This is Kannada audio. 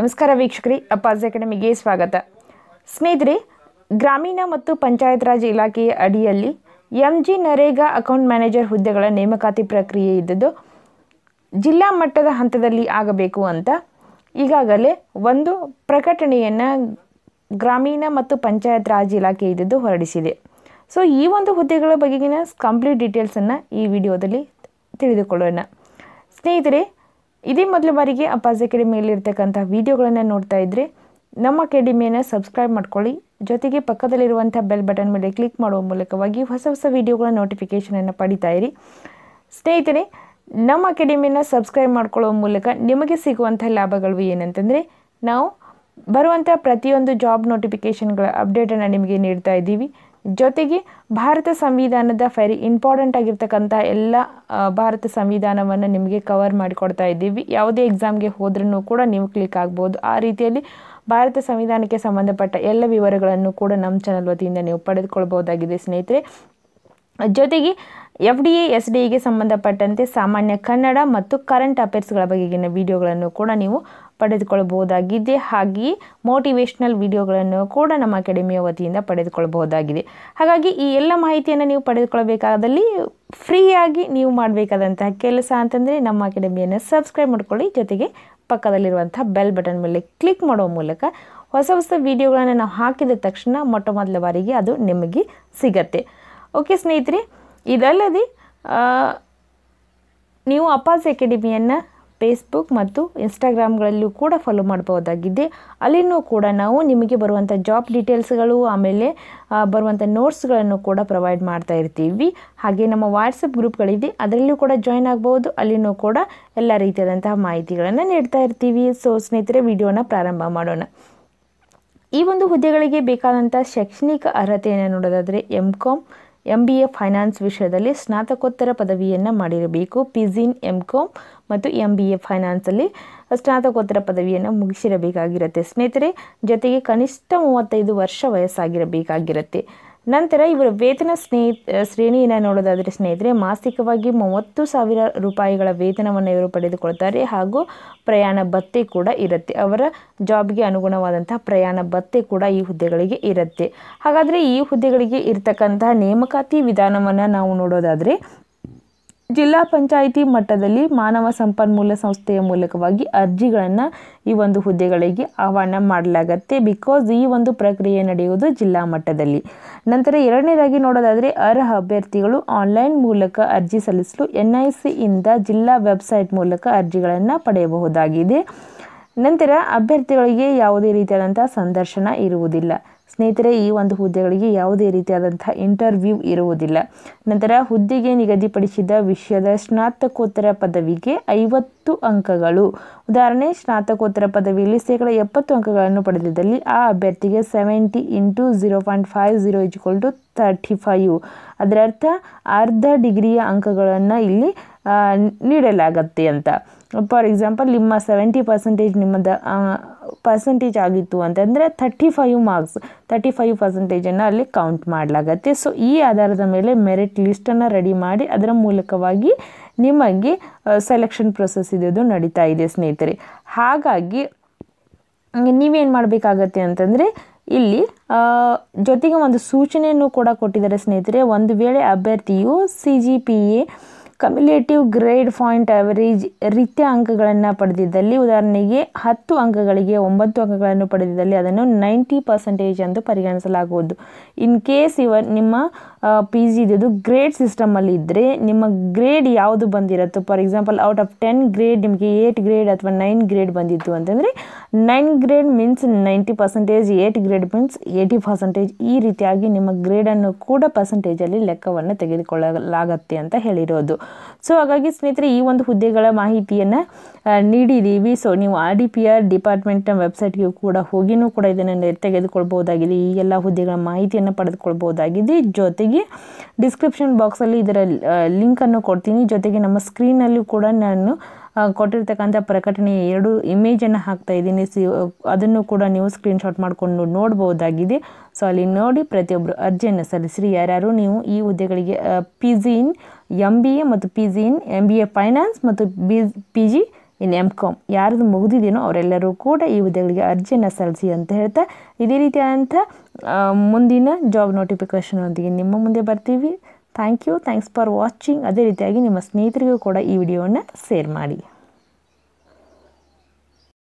ನಮಸ್ಕಾರ ವೀಕ್ಷಕರಿ ಅಪ್ಪಾಜ್ ಅಕಾಡೆಮಿಗೆ ಸ್ವಾಗತ ಸ್ನೇಹಿತರೆ ಗ್ರಾಮೀಣ ಮತ್ತು ಪಂಚಾಯತ್ ರಾಜ್ ಇಲಾಖೆಯ ಅಡಿಯಲ್ಲಿ M G NREGA account manager ಹುದ್ದೆಗಳ ನೇಮಕಾತಿ ಪ್ರಕ್ರಿಯೆ ಇದ್ದದ್ದು ಜಿಲ್ಲಾ ಮಟ್ಟದ ಹಂತದಲ್ಲಿ ಆಗಬೇಕು ಅಂತ ಈಗಾಗಲೇ ಒಂದು ಪ್ರಕಟಣೆಯನ್ನು ಗ್ರಾಮೀಣ ಮತ್ತು ಪಂಚಾಯತ್ ರಾಜ್ ಇಲಾಖೆ ಇದ್ದದ್ದು ಹೊರಡಿಸಿದೆ ಸೊ ಈ ಒಂದು ಹುದ್ದೆಗಳ ಬಗೆಗಿನ ಕಂಪ್ಲೀಟ್ ಡೀಟೇಲ್ಸನ್ನು ಈ ವಿಡಿಯೋದಲ್ಲಿ ತಿಳಿದುಕೊಳ್ಳೋಣ ಸ್ನೇಹಿತರೆ ಇದೇ ಮೊದಲ ಬಾರಿಗೆ ಅಕಾಡೆಮಿಯಲ್ಲಿ ಇರ್ತಕ್ಕಂಥ ವಿಡಿಯೋಗಳನ್ನು ನೋಡ್ತಾ ಇದ್ರೆ ನಮ್ಮ ಅಕಾಡೆಮಿಯನ್ನು ಸಬ್ಸ್ಕ್ರೈಬ್ ಮಾಡ್ಕೊಳ್ಳಿ ಜೊತೆಗೆ ಪಕ್ಕದಲ್ಲಿರುವಂಥ ಬೆಲ್ ಬಟನ್ ಮೇಲೆ ಕ್ಲಿಕ್ ಮಾಡುವ ಮೂಲಕವಾಗಿ ಹೊಸ ಹೊಸ ವಿಡಿಯೋಗಳ ನೋಟಿಫಿಕೇಷನನ್ನು ಪಡಿತಾ ಇರಿ ಸ್ನೇಹಿತರೆ ನಮ್ಮ ಅಕಾಡೆಮಿಯನ್ನು ಸಬ್ಸ್ಕ್ರೈಬ್ ಮಾಡ್ಕೊಳ್ಳೋ ಮೂಲಕ ನಿಮಗೆ ಸಿಗುವಂಥ ಲಾಭಗಳು ಏನಂತಂದರೆ ನಾವು ಬರುವಂಥ ಪ್ರತಿಯೊಂದು ಜಾಬ್ ನೋಟಿಫಿಕೇಷನ್ಗಳ ಅಪ್ಡೇಟನ್ನು ನಿಮಗೆ ನೀಡ್ತಾ ಇದ್ದೀವಿ ಜೊತೆಗೆ ಭಾರತ ಸಂವಿಧಾನದ ವೆರಿ ಇಂಪಾರ್ಟೆಂಟ್ ಆಗಿರ್ತಕ್ಕಂಥ ಎಲ್ಲ ಭಾರತ ಸಂವಿಧಾನವನ್ನು ನಿಮಗೆ ಕವರ್ ಮಾಡಿಕೊಡ್ತಾ ಇದ್ದೀವಿ ಯಾವುದೇ ಎಕ್ಸಾಮ್ಗೆ ಹೋದ್ರೂ ಕೂಡ ನೀವು ಕ್ಲಿಕ್ ಆಗ್ಬೋದು ಆ ರೀತಿಯಲ್ಲಿ ಭಾರತ ಸಂವಿಧಾನಕ್ಕೆ ಸಂಬಂಧಪಟ್ಟ ಎಲ್ಲ ವಿವರಗಳನ್ನು ಕೂಡ ನಮ್ಮ ಚಾನಲ್ ವತಿಯಿಂದ ನೀವು ಪಡೆದುಕೊಳ್ಬೋದಾಗಿದೆ ಸ್ನೇಹಿತರೆ ಜೊತೆಗೆ F D A S D ಸಂಬಂಧಪಟ್ಟಂತೆ ಸಾಮಾನ್ಯ ಕನ್ನಡ ಮತ್ತು ಕರೆಂಟ್ ಅಫೇರ್ಸ್ಗಳ ಬಗೆಗಿನ ವಿಡಿಯೋಗಳನ್ನು ಕೂಡ ನೀವು ಪಡೆದುಕೊಳ್ಳಬಹುದಾಗಿದೆ ಹಾಗೆಯೇ ಮೋಟಿವೇಶ್ನಲ್ ವಿಡಿಯೋಗಳನ್ನು ಕೂಡ ನಮ್ಮ ಅಕಾಡೆಮಿಯ ವತಿಯಿಂದ ಪಡೆದುಕೊಳ್ಳಬಹುದಾಗಿದೆ ಹಾಗಾಗಿ ಈ ಎಲ್ಲ ಮಾಹಿತಿಯನ್ನು ನೀವು ಪಡೆದುಕೊಳ್ಳಬೇಕಾದಲ್ಲಿ ಫ್ರೀಯಾಗಿ ನೀವು ಮಾಡಬೇಕಾದಂತಹ ಕೆಲಸ ಅಂತಂದರೆ ನಮ್ಮ ಅಕಾಡೆಮಿಯನ್ನು ಸಬ್ಸ್ಕ್ರೈಬ್ ಮಾಡಿಕೊಳ್ಳಿ ಜೊತೆಗೆ ಪಕ್ಕದಲ್ಲಿರುವಂಥ ಬೆಲ್ ಬಟನ್ ಮೇಲೆ ಕ್ಲಿಕ್ ಮಾಡುವ ಮೂಲಕ ಹೊಸ ಹೊಸ ವಿಡಿಯೋಗಳನ್ನು ನಾವು ಹಾಕಿದ ತಕ್ಷಣ ಮೊಟ್ಟ ಮೊದಲ ಬಾರಿಗೆ ಅದು ನಿಮಗೆ ಸಿಗತ್ತೆ ಓಕೆ ಸ್ನೇಹಿತರೆ ಇದಲ್ಲದೆ ನೀವು ಅಪಾಸ್ ಅಕಾಡೆಮಿಯನ್ನು ಫೇಸ್ಬುಕ್ ಮತ್ತು ಇನ್ಸ್ಟಾಗ್ರಾಮ್ಗಳಲ್ಲೂ ಕೂಡ ಫಾಲೋ ಮಾಡಬಹುದಾಗಿದೆ ಅಲ್ಲಿನೂ ಕೂಡ ನಾವು ನಿಮಗೆ ಬರುವಂಥ ಜಾಬ್ ಡೀಟೇಲ್ಸ್ಗಳು ಆಮೇಲೆ ಬರುವಂಥ ನೋಟ್ಸ್ಗಳನ್ನು ಕೂಡ ಪ್ರೊವೈಡ್ ಮಾಡ್ತಾ ಇರ್ತೀವಿ ಹಾಗೆ ನಮ್ಮ ವಾಟ್ಸಪ್ ಗ್ರೂಪ್ಗಳಿದೆ ಅದರಲ್ಲೂ ಕೂಡ ಜಾಯ್ನ್ ಆಗ್ಬೋದು ಅಲ್ಲಿನೂ ಕೂಡ ಎಲ್ಲ ರೀತಿಯಾದಂತಹ ಮಾಹಿತಿಗಳನ್ನು ನೀಡ್ತಾ ಇರ್ತೀವಿ ಸೊ ಸ್ನೇಹಿತರೆ ವಿಡಿಯೋನ ಪ್ರಾರಂಭ ಮಾಡೋಣ ಈ ಒಂದು ಹುದ್ದೆಗಳಿಗೆ ಬೇಕಾದಂಥ ಶೈಕ್ಷಣಿಕ ಅರ್ಹತೆಯನ್ನು ನೋಡೋದಾದರೆ M com M B A finance ವಿಷಯದಲ್ಲಿ ಸ್ನಾತಕೋತ್ತರ ಪದವಿಯನ್ನು ಮಾಡಿರಬೇಕು ಪಿ ಜಿನ್ ಕಾಮ್ ಮತ್ತು ಎಂ ಬಿ ಎ ಫೈನಾನ್ಸಲ್ಲಿ ಸ್ನಾತಕೋತ್ತರ ಪದವಿಯನ್ನು ಮುಗಿಸಿರಬೇಕಾಗಿರುತ್ತೆ ಸ್ನೇಹಿತರೆ ಜೊತೆಗೆ ಕನಿಷ್ಠ ಮೂವತ್ತೈದು ವರ್ಷ ವಯಸ್ಸಾಗಿರಬೇಕಾಗಿರುತ್ತೆ ನಂತರ ಇವರ ವೇತನ ಸ್ನೇಹ ಶ್ರೇಣಿಯನ್ನು ನೋಡೋದಾದರೆ ಸ್ನೇಹಿತರೆ ಮಾಸಿಕವಾಗಿ ಮೂವತ್ತು ಸಾವಿರ ರೂಪಾಯಿಗಳ ವೇತನವನ್ನು ಇವರು ಪಡೆದುಕೊಳ್ತಾರೆ ಹಾಗೂ ಪ್ರಯಾಣ ಭತ್ತೆ ಕೂಡ ಇರುತ್ತೆ ಅವರ ಜಾಬ್ಗೆ ಅನುಗುಣವಾದಂತಹ ಪ್ರಯಾಣ ಭತ್ತೆ ಕೂಡ ಈ ಹುದ್ದೆಗಳಿಗೆ ಇರುತ್ತೆ ಹಾಗಾದರೆ ಈ ಹುದ್ದೆಗಳಿಗೆ ಇರತಕ್ಕಂತಹ ನೇಮಕಾತಿ ವಿಧಾನವನ್ನು ನಾವು ನೋಡೋದಾದರೆ ಜಿಲ್ಲಾ ಪಂಚಾಯಿತಿ ಮಟ್ಟದಲ್ಲಿ ಮಾನವ ಸಂಪನ್ಮೂಲ ಸಂಸ್ಥೆಯ ಮೂಲಕವಾಗಿ ಅರ್ಜಿಗಳನ್ನು ಈ ಒಂದು ಹುದ್ದೆಗಳಿಗೆ ಆಹ್ವಾನ ಮಾಡಲಾಗತ್ತೆ ಬಿಕಾಸ್ ಈ ಒಂದು ಪ್ರಕ್ರಿಯೆ ನಡೆಯುವುದು ಜಿಲ್ಲಾ ಮಟ್ಟದಲ್ಲಿ ನಂತರ ಎರಡನೇದಾಗಿ ನೋಡೋದಾದರೆ ಅರ್ಹ ಅಭ್ಯರ್ಥಿಗಳು ಆನ್ಲೈನ್ ಮೂಲಕ ಅರ್ಜಿ ಸಲ್ಲಿಸಲು ಎನ್ ಐ ಸಿಯಿಂದ ಜಿಲ್ಲಾ ವೆಬ್ಸೈಟ್ ಮೂಲಕ ಅರ್ಜಿಗಳನ್ನು ಪಡೆಯಬಹುದಾಗಿದೆ ನಂತರ ಅಭ್ಯರ್ಥಿಗಳಿಗೆ ಯಾವುದೇ ರೀತಿಯಾದಂಥ ಸಂದರ್ಶನ ಇರುವುದಿಲ್ಲ ಸ್ನೇಹಿತರೆ ಈ ಒಂದು ಹುದ್ದೆಗಳಿಗೆ ಯಾವುದೇ ರೀತಿಯಾದಂತಹ ಇಂಟರ್ವ್ಯೂ ಇರುವುದಿಲ್ಲ ನಂತರ ಹುದ್ದೆಗೆ ನಿಗದಿಪಡಿಸಿದ ವಿಷಯದ ಸ್ನಾತಕೋತ್ತರ ಪದವಿಗೆ ಐವತ್ತು ಅಂಕಗಳು ಉದಾಹರಣೆ ಸ್ನಾತಕೋತ್ತರ ಪದವಿಯಲ್ಲಿ ಶೇಕಡ ಎಪ್ಪತ್ತು ಅಂಕಗಳನ್ನು ಪಡೆದಿದ್ದಲ್ಲಿ ಆ ಅಭ್ಯರ್ಥಿಗೆ seventy into zero point five zero is equal to thirty five ಅದರರ್ಥ ಅರ್ಧ ಡಿಗ್ರಿಯ ಅಂಕಗಳನ್ನು ಇಲ್ಲಿ ನೀಡಲಾಗತ್ತೆ ಅಂತ ಫಾರ್ ಎಕ್ಸಾಂಪಲ್ ನಿಮ್ಮ ಸೆವೆಂಟಿ ಪರ್ಸೆಂಟೇಜ್ ನಿಮ್ಮದ ಪರ್ಸೆಂಟೇಜ್ ಆಗಿತ್ತು ಅಂತಂದರೆ thirty five marks thirty five ಪರ್ಸೆಂಟೇಜನ್ನು ಅಲ್ಲಿ ಕೌಂಟ್ ಮಾಡಲಾಗತ್ತೆ ಸೊ ಈ ಆಧಾರದ ಮೇಲೆ ಮೆರಿಟ್ ಲಿಸ್ಟನ್ನು ರೆಡಿ ಮಾಡಿ ಅದರ ಮೂಲಕವಾಗಿ ನಿಮಗೆ ಸೆಲೆಕ್ಷನ್ ಪ್ರೊಸೆಸ್ ಇದೆದು ನಡೀತಾ ಇದೆ ಸ್ನೇಹಿತರೆ ಹಾಗಾಗಿ ನೀವೇನು ಮಾಡಬೇಕಾಗತ್ತೆ ಅಂತಂದರೆ ಇಲ್ಲಿ ಜೊತೆಗೆ ಒಂದು ಸೂಚನೆಯನ್ನು ಕೂಡ ಕೊಟ್ಟಿದ್ದಾರೆ ಸ್ನೇಹಿತರೆ ಒಂದು ವೇಳೆ ಅಭ್ಯರ್ಥಿಯು C G P A cumulative grade point average ರೀತ್ಯ ಅಂಕಗಳನ್ನು ಪಡೆದಿದ್ದಲ್ಲಿ ಉದಾಹರಣೆಗೆ ಹತ್ತು ಅಂಕಗಳಿಗೆ ಒಂಬತ್ತು ಅಂಕಗಳನ್ನು ಪಡೆದಿದ್ದಲ್ಲಿ ಅದನ್ನು ನೈಂಟಿ ಪರ್ಸೆಂಟೇಜ್ ಎಂದು ಪರಿಗಣಿಸಲಾಗುವುದು ಇನ್ ಕೇಸ್ ಇವ ನಿಮ್ಮ ಪಿ ಜಿ ಇದ್ದಿದ್ದು ಗ್ರೇಡ್ ಸಿಸ್ಟಮಲ್ಲಿ ಇದ್ದರೆ ನಿಮ್ಮ ಗ್ರೇಡ್ ಯಾವುದು ಬಂದಿರುತ್ತೋ for example out of ten grade ನಿಮಗೆ ಏಯ್ಟ್ ಗ್ರೇಡ್ ಅಥವಾ ನೈನ್ ಗ್ರೇಡ್ ಬಂದಿತ್ತು ಅಂತಂದರೆ nine grade means ninety percentage eight grade means eighty percentage ಈ ರೀತಿಯಾಗಿ ನಿಮ್ಮ ಗ್ರೇಡನ್ನು ಕೂಡ ಪರ್ಸೆಂಟೇಜಲ್ಲಿ ಲೆಕ್ಕವನ್ನು ತೆಗೆದುಕೊಳ್ಳಲಾಗತ್ತೆ ಅಂತ ಹೇಳಿರೋದು ಸೊ ಹಾಗಾಗಿ ಸ್ನೇಹಿತರೆ ಈ ಒಂದು ಹುದ್ದೆಗಳ ಮಾಹಿತಿಯನ್ನು ನೀಡಿದ್ದೀವಿ ಸೊ ನೀವು ಆರ್ ಡಿ ಪಿ ಆರ್ ಡಿಪಾರ್ಟ್ಮೆಂಟ್ನ ವೆಬ್ಸೈಟ್ಗೆ ಕೂಡ ಹೋಗಿನೂ ಕೂಡ ಇದನ್ನು ತೆಗೆದುಕೊಳ್ಬೋದಾಗಿದೆ ಈ ಎಲ್ಲ ಹುದ್ದೆಗಳ ಮಾಹಿತಿಯನ್ನು ಪಡೆದುಕೊಳ್ಬೋದಾಗಿದೆ ಜೊತೆಗೆ ಹಾಗಾಗಿ ಡಿಸ್ಕ್ರಿಪ್ಷನ್ ಬಾಕ್ಸಲ್ಲಿ ಇದರ ಲಿಂಕನ್ನು ಕೊಡ್ತೀನಿ ಜೊತೆಗೆ ನಮ್ಮ ಸ್ಕ್ರೀನಲ್ಲೂ ಕೂಡ ನಾನು ಕೊಟ್ಟಿರ್ತಕ್ಕಂಥ ಪ್ರಕಟಣೆ ಎರಡು ಇಮೇಜನ್ನು ಹಾಕ್ತಾ ಇದ್ದೀನಿ ಸಿ ಅದನ್ನು ಕೂಡ ನೀವು ಸ್ಕ್ರೀನ್ಶಾಟ್ ಮಾಡಿಕೊಂಡು ನೋಡ್ಬೋದಾಗಿದೆ ಸೊ ಅಲ್ಲಿ ನೋಡಿ ಪ್ರತಿಯೊಬ್ಬರು ಅರ್ಜಿಯನ್ನು ಸಲ್ಲಿಸಿರಿ ಯಾರ್ಯಾರು ನೀವು ಈ ಹುದ್ದೆಗಳಿಗೆ P G in M B A ಮತ್ತು P G in M B A finance ಮತ್ತು ಬಿ ಪಿ ಜಿ ಇನ್ನು ಎಮ್ ಕಾಮ್ ಯಾರದು ಮುಗಿದಿದೆಯೋ ಅವರೆಲ್ಲರೂ ಕೂಡ ಈ ಹುದ್ದೆಗಳಿಗೆ ಅರ್ಜಿಯನ್ನು ಸಲ್ಲಿಸಿ ಅಂತ ಹೇಳ್ತಾ ಇದೇ ರೀತಿಯಾದಂಥ ಮುಂದಿನ ಜಾಬ್ ನೋಟಿಫಿಕೇಷನ್ನೊಂದಿಗೆ ನಿಮ್ಮ ಮುಂದೆ ಬರ್ತೀವಿ thank you thanks for watching ಅದೇ ರೀತಿಯಾಗಿ ನಿಮ್ಮ ಸ್ನೇಹಿತರಿಗೂ ಕೂಡ ಈ ವಿಡಿಯೋವನ್ನು ಶೇರ್ ಮಾಡಿ